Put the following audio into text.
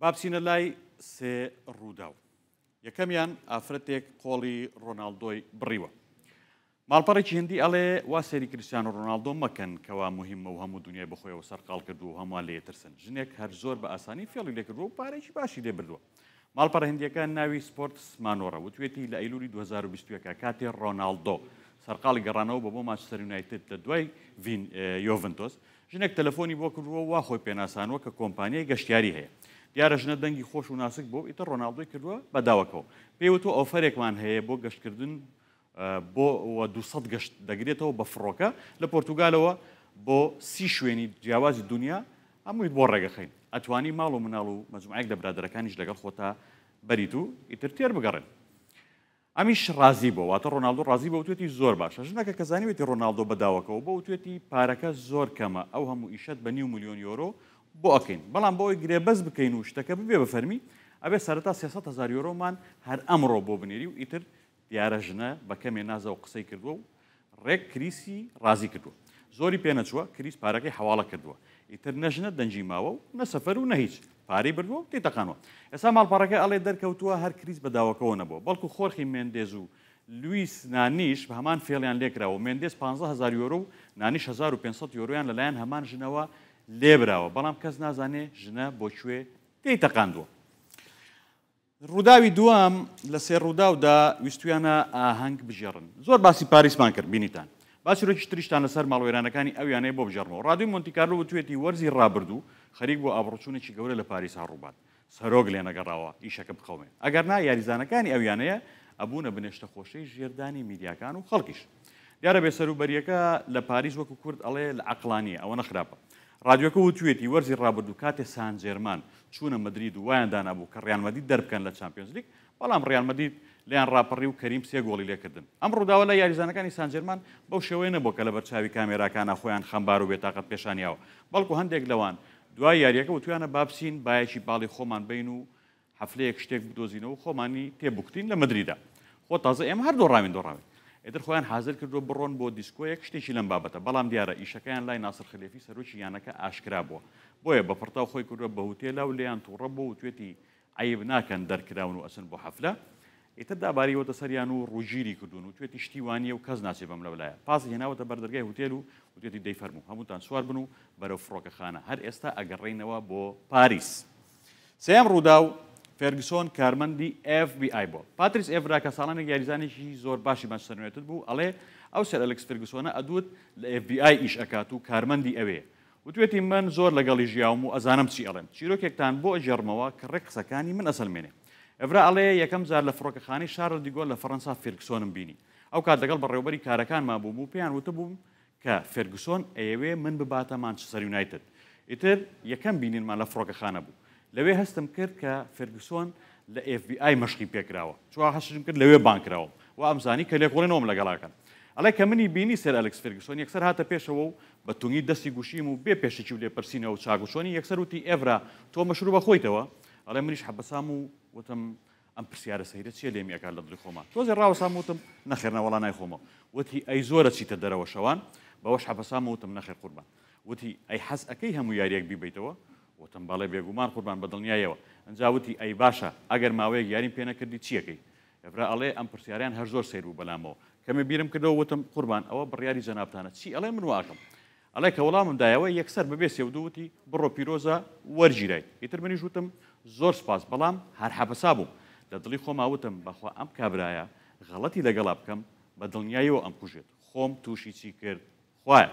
بابچینە لای سێ ڕووداو یەکەمیان ئافرەتێک قۆڵی ڕۆناالدۆی بڕیوە ماڵپەڕێکی هەندی ئەڵێ وا سەری کریسیان و ڕۆناالدۆ مەکەن کەوا مهمە و هەموو دنیای بخۆیەوە سەرقال کرد و هەمووان لێ ترسن ژنێک هەر زۆر بە ئاسانی فێڵی لێکردووە و پارێکی باشی لێبردووە ماڵپەڕ هندیەکان ناوی سپۆرت سمانۆرە وتوێتی لە ئەیلوری 2020ەکە کاتێ ڕۆناالدۆ سەرقاڵی گەڕانەوە بە بۆ ماچستەر یونایتت لە دوای یۆڤنتۆس ژنێک تەلەفۆنی بۆ کردووە وا خۆی پێناسانەوە کە کۆمپانیای گەشتیاری هەیە دیارە ژنە دەنگی خۆش و ناسک بۆ ئیتە ڕۆناالدۆی کردووە بەداوەکەەوە پێوەتۆ ئۆفەرێکمان هەیە بۆ گەشتکردن بۆ 200 گەشت دەگرێتەوە بە فڕۆکە لە پرتوگالەوە بۆ سی شوێنی جیاوازی دنیا هەمووی بۆ ڕێگەخین ئەتوانی ماڵ و مناڵ و مەجموعەک لە برادەکانیش لەگەڵ خۆتا بەریت و ئیتر تێر بگەڕن. ئەمیش رازی بۆ واتە ڕۆناالدۆ ڕازی بە توێتی زۆر باشە ژنەکە کەزانیوێتی ڕۆناالدۆ بەداوەکەەوە بە توێتی پارەکە زۆر کەمە ئەو هەموو ئیشت بە نیو میلیۆن یۆرۆ بۆ ئەکەین بەڵام بۆی گرێبەز بکەین و شتەکە ببێ بە فەرمی ئەبێ سەرتا 300هزار یۆرۆمان هەر ئەمڕۆ بۆ بنێری و ئیتر دیارە ژنە بەکەمێ نازە و قسەی کردووە و ڕێک کریسی ڕازی کردووە زۆری پێنەچووە کریس پارەکەی حواڵە کردووە ئیتر نەژنە دەنجی ماوە و نەسەفەر و نەهیچ پارەی بردووە و تێتەقانەوە ئێستا ماڵپارەکە ئەڵێ دەرکەوتووە هەر کریس بەداوەکەەوە نەبووە بەڵکو خۆرخی مێندێز و لویس نانیش بە هەمان فێڵیان لێکراوە مێندێز 15 هزار یۆرو و نانیش 1500 یۆرویان لەلایەن هەمان ژنەوە لێبراوە بەڵام کەس نازانێ ژنە بۆ کوێ تێتەقاندووە. ڕووداوی دوام لە سێ ڕووداودا ویستویانە ئاهەنگ بژێڕن زۆر باسی پاریسمان کرد بینیتان باسیرۆکی تریشتان لەسەر ماڵوێرانەکانی ئەویانەیە بۆ بژێڕنەوە ڕادوی مونتیکارلۆ بتوێتی وەرزی ڕابردوو خەریک بۆ ئابڕچوونێکی گەورە لە پاریسا ڕووبات سەرۆگ لێ نەگەڕاوە ئیشەکە بخەوێ ئەگەر نا یاریزانەکانی ئەویانەیە ئەبوونە بنێشتە خۆشەی ژێردانی میدیاکان و خەڵکیش دیارە بێسەروبەریەکە لە پاریس وەکو کورد ئەڵێ لە عقلانی ئەوە نەخراپە رادیۆکە وتوێتی وەرزی ڕابردوو کاتێ سانجێرمان چوونە مدرید و وایان دانابوو کە ڕیانمەدی دەربکەن لە چمپیۆنزلیک بەڵام ڕیانمەدی لیان ڕاپەڕی و کەریم سێ گۆڵی لێکردن ئەم ڕووداوە لە یاریزانەکانی سانجێرمان بەو شێوەیە نەبوو کە لە بەرچاوی کامێراکانە خۆیان خەمبار و بێتاقەت پێشانیاوە بەڵکو هەندێک لەوان دوای یاریەکە وتوانە بابسین باەکی باڵی خۆمان بین و حفلەیەک شتێک بدۆزینەوە خۆمانی تێبکتین لە مدریدا خۆ تازە ئێمە هەردوو ڕاوین دۆڕاوین ئێتر خۆیان حاضر کردو بڕۆن بۆ دیسکۆیەک شتێکی لەم بابەتە بەڵام دیارە ئیشەکەیان لای ناسر خلێفی سەرۆکی یانەکە ئاشکرا بووە بۆیە بە پرتاو خۆی کردوە بە هوتێلا و لیان تووڕە بۆ و توێتی عیب ناکەن دەرکراون و ئەسن بۆ حەفلە ئێتە داباری وەتە سەریان و ڕوژیری کردوون و توێتی شتیوانیە و کەس ناچێ بەم لەولایە پاس هێناوەتە بەردەرگای هوتێل و وتێتی دەیفەرمو هەمووتان سوار بن و بەرەو فڕۆکەخانە هەر ئێستا ئەگەڕینەوە بۆ پاریس سام ڕوودا و فێرگسۆن کارمەندی FBI بۆ پاتریس ئێفرا کە ساڵانە یاریزانێکی زۆر باشی باشسەرنوێتت بوو ئەڵێ ئەو سەر ئەلکس فێرگسۆنە ئەدوت لە FBI ئیش ئەکات و کارمەندی ئەوێ وتوێتی من زۆر لەگەڵی ژیاوم و ئەزانم چی ئەڵێم چیرۆکێکتان بۆ ئەژێرمەوە کە ڕێک قسەکانی من ئەسلمێنێ ئەفرا ئەڵێ یەکەم زار لە فڕۆکەخانی شار دیگۆ لە فەرەنسا فێرگسۆنم بینی ئەو کات لەگەڵ بەڕێوبەری کارەکانمان بووم و پێیان وتبووم کە فێرگسۆن ئەیەوێ من بباتە مانچسەر یونایتت ئیتر یەکەم بینینمان لە فڕۆکەخانە بوو لەوێ هەستم کرد کە فرگسۆن لە FBI مەشقی پێکراوە چوا هەشم کرد لەوێ بانکراوە و ئەمزانی کە لێکۆڵێنەوەم لەگەڵاکەن ئەلای کە منی بینی سەر ئەلکس فرگسۆن یەکسەر هاتە پێشەوە و بە تونگی دەستی گوشیم و بێ پێشێکی و لێپرسینەوە و چاگوشۆنی یەکسەر وتی ئێرا تۆ مەشروع بە خۆیتەوە ئەڵێ منیش حەبەسام و وتم ئەم پرسیارە سەیرە چیە لێمیەکان لە دڵی خۆمان تۆزی ڕاوەسام وتم نەخێرنە وڵا نایخۆمە وتی ئەی زۆرە چیتە دەرەوە شەوان بەوەش حەبەسام وتم نەخێر قوربان وتی ئەی حەز ئەەکەی هەموو یاریەک بیبیتەوە بۆ تەمباڵی بێگومان قوربان بە دڵنیایەوە ئەنجاوتی ئەی باشە ئەگەر ماوەیەک یاریم پێەکردی چیەکەی ئەفرا ئەڵێ ئەم پرسیاریان هەر زۆر سیر و بەلامەوە کەمە بیرم کردەوە وتم قوربان ئەوە بڕیاری جەنابانە چی ئەڵێ من واکەم ئەڵێ کە وەڵاممدایەوە یەکسەر ببێ سێودووتی بڕۆ پیرۆزە وەرگیرای ئیتر منیش وتم زۆر سپاس بەڵام هەر حەپەسا بووم لە دڵی خۆماوتم بەخوا ئەم کابرایە غەڵەتی لەگەڵا بکەم بە دڵنیایەوە ئەم کوژێت خۆم تووشی چی کرد خوایە.